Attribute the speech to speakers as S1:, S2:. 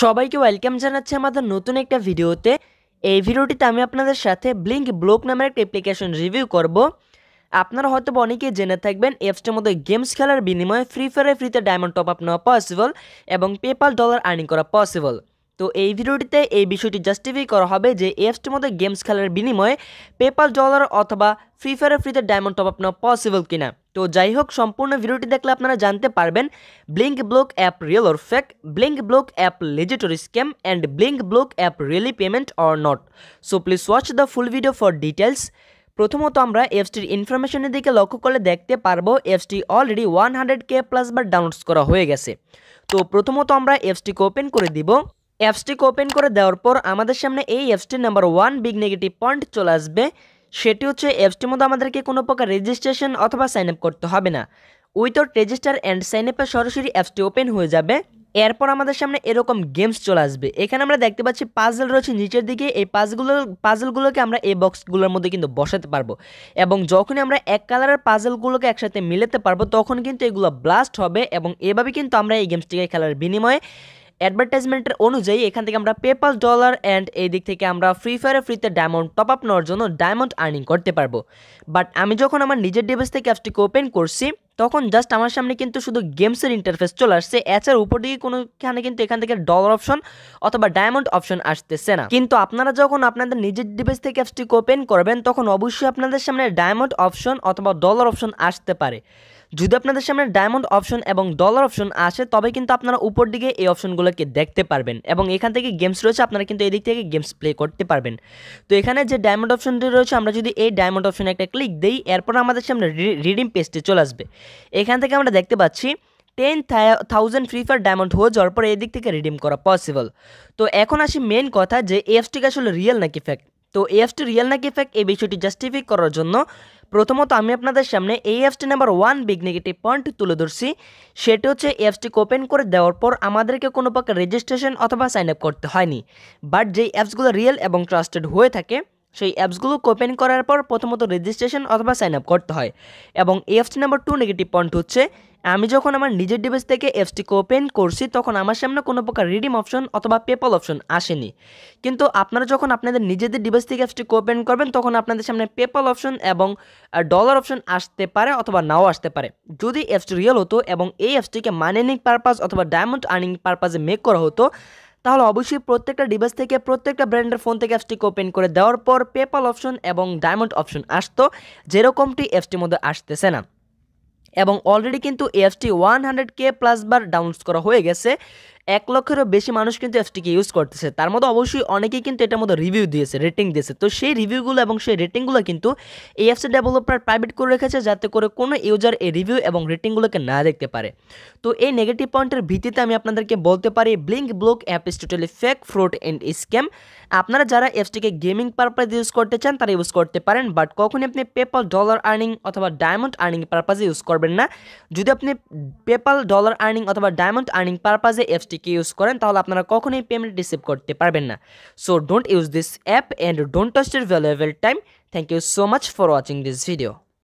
S1: সবাইকে ওয়েলকাম জানাচ্ছি আমাদের নতুন একটা ভিডিওতে এই ভিডিওটিতে আমি আপনাদের সাথে ব্লিঙ্ক ব্লক নামের একটা অ্যাপ্লিকেশন রিভিউ করব আপনারা হয়তো অনেকেই জেনে থাকবেন অ্যাপসটির মধ্যে গেমস খেলার বিনিময়ে ফ্রি ফায়ারে ফ্রিতে ডায়মন্ড টপ আপ নেওয়া পসিবল এবং পেপাল ডলার আর্নিং করা পসিবল তো এই ভিডিওটিতে এই বিষয়টি জাস্টিফাই করা হবে যে অ্যাপসটির মধ্যে গেমস খেলার বিনিময়ে পেপাল ডলার অথবা ফ্রি ফায়ারে ফ্রিতে ডায়মন্ড টপ আপ নেওয়া পসিবল কিনা তো যাই হোক সম্পূর্ণ ভিডিওটি দেখলে আপনারা জানতে পারবেন Blink Block app real or fake Blink Block app legit scam and Blink Block app really payment or not so please watch the full video for details প্রথমত আমরা এফসটির ইনফরমেশনের দিকে লক্ষ্য করলে দেখতে পারবো এফসটি already one hundred K plus বার ডাউনলোডস করা হয়ে গেছে তো প্রথমত আমরা এফসটিকে ওপেন করে দিব অ্যাপসটিকে ওপেন করে দেওয়ার পর আমাদের সামনে এই অ্যাপসটির number one big negative point চলে আসবে সেটি হচ্ছে অ্যাপসটির মধ্যে আমাদেরকে কোনো প্রকার রেজিস্ট্রেশন অথবা সাইন আপ করতে হবে না উইথআউট রেজিস্টার অ্যান্ড সাইন আপে সরাসরি অ্যাপসটি ওপেন হয়ে যাবে এরপর আমাদের সামনে এরকম গেমস চলে আসবে এখানে আমরা দেখতে পাচ্ছি পাজল রয়েছে নিচের দিকে এই পাজলগুলো পাজলগুলোকে আমরা এই বক্সগুলোর মধ্যে কিন্তু বসাতে পারবো এবং যখনই আমরা এক কালারের পাজলগুলোকে একসাথে মিলাতে পারবো তখন কিন্তু এগুলো ব্লাস্ট হবে এবং এভাবে কিন্তু আমরা এই গেমসটিকে খেলার বিনিময়ে অ্যাডভার্টাইজমেন্টের অনুযায়ী এখান থেকে আমরা পেপাল ডলার অ্যান্ড এই দিক থেকে আমরা ফ্রি ফায়ারে ফ্রিতে ডায়মন্ড টপ আপ নেওয়ার জন্য ডায়মন্ড আর্নিং করতে পারবো বাট আমি যখন আমার নিজের ডিভাইস থেকে অ্যাপসটিকে ওপেন করছি তখন জাস্ট আমার সামনে কিন্তু শুধু গেমসের ইন্টারফেস চলে আসছে এর উপর দিকে কোনোখানে কিন্তু এখান থেকে ডলার অপশন অথবা ডায়মন্ড অপশন আসতেছে না কিন্তু আপনারা যখন আপনাদের নিজের ডিভাইস থেকে অ্যাপসটিকে ওপেন করবেন তখন অবশ্যই আপনাদের সামনে ডায়মন্ড অপশন অথবা ডলার অপশন আসতে পারে যদি আপনাদের সামনে ডায়মন্ড অপশন এবং ডলার অপশন আসে তবে কিন্তু আপনারা উপর দিকে এই অপশনগুলোকে দেখতে পারবেন এবং এখান থেকে গেমস রয়েছে আপনারা কিন্তু এদিক থেকে গেমস প্লে করতে পারবেন তো এখানে যে ডায়মন্ড অপশনটি রয়েছে আমরা যদি এই ডায়মন্ড অপশনে একটা ক্লিক দিই এরপর আমাদের সামনে রিডিম পেজটি চলে আসবে এখান থেকে আমরা দেখতে পাচ্ছি ten thousand Free Fire diamond হয়ে যাওয়ার পরে এদিক থেকে রিডিম করা পসিবল তো এখন আসি মেন কথা যে এফটিকে আসলে রিয়েল নাকি ফ্যাক্ট তো এফটি রিয়েল নাকি ফ্যাক্ট এই বিষয়টি জাস্টিফাই করার জন্য প্রথমত আমি আপনাদের সামনে এই অ্যাপসটি number one big negative point তুলে ধরছি সেটি হচ্ছে অ্যাপসটি ওপেন করে দেওয়ার পর আমাদেরকে কোনো প্রকার রেজিস্ট্রেশন অথবা সাইন আপ করতে হয়নি বাট যেই অ্যাপসগুলো রিয়েল এবং ট্রাস্টেড হয়ে থাকে সেই অ্যাপসগুলো ওপেন করার পর প্রথমত রেজিস্ট্রেশন অথবা সাইন আপ করতে হয় এবং এফস নাম্বার টু নেগেটিভ পয়েন্ট হচ্ছে আমি যখন আমার নিজের ডিভাইস থেকে এফসটি ওপেন করছি তখন আমার সামনে কোনো প্রকার রিডিম অপশন অথবা পেপল অপশন আসেনি কিন্তু আপনারা যখন আপনাদের নিজেদের ডিভাইস থেকে এফসটি ওপেন করবেন তখন আপনাদের সামনে পেপল অপশন এবং ডলার অপশন আসতে পারে অথবা নাও আসতে পারে যদি অ্যাপসটি রিয়েল হতো এবং এই অ্যাপসটিকে মানেনিং পারপাস অথবা ডায়মন্ড আর্নিং পারপাসে মেক করা হতো তাহলে অবশ্যই প্রত্যেকটা ডিভাইস থেকে প্রত্যেকটা ব্র্যান্ডের ফোন থেকে অ্যাপসটিকে ওপেন করে দেওয়ার পর পেপাল অপশন এবং ডায়মন্ড অপশন আসতো যেরকমটি অ্যাপসটির মধ্যে আসতেছে না এবং অলরেডি কিন্তু এফটি ওয়ান হান্ড্রেড কে প্লাস বার ডাউনলোড করা হয়ে গেছে এক লক্ষেরও বেশি মানুষ কিন্তু অ্যাপসটিকে ইউজ করতেছে তার মধ্যে অবশ্যই অনেকেই কিন্তু এটার মধ্যে রিভিউ দিয়েছে রেটিং দিয়েছে তো সেই রিভিউগুলো এবং সেই রেটিংগুলো কিন্তু এই অ্যাপসের ডেভেলপার প্রাইভেট করে রেখেছে যাতে করে কোনো ইউজার এই রিভিউ এবং রেটিংগুলোকে না দেখতে পারে তো এই নেগেটিভ পয়েন্টের ভিত্তিতে আমি আপনাদেরকে বলতে পারি Blink Block app is totally fake fraud and scam আপনারা যারা অ্যাপসটিকে গেমিং পারপাজে ইউজ করতে চান তারা ইউজ করতে পারেন বাট কখনই আপনি পেপাল ডলার আর্নিং অথবা ডায়মন্ড আর্নিং পারপাজে ইউজ করবেন না যদি আপনি পেপাল ডলার আর্নিং অথবা ডায়মন্ড আর্নিং পারপাজে অ্যাপসটি জিকে ইউজ করেন তাহলে আপনারা কখনোই পেমেন্ট রিসিভ করতে পারবেন না so don't use this app and don't trust your valuable time thank you so much for watching this video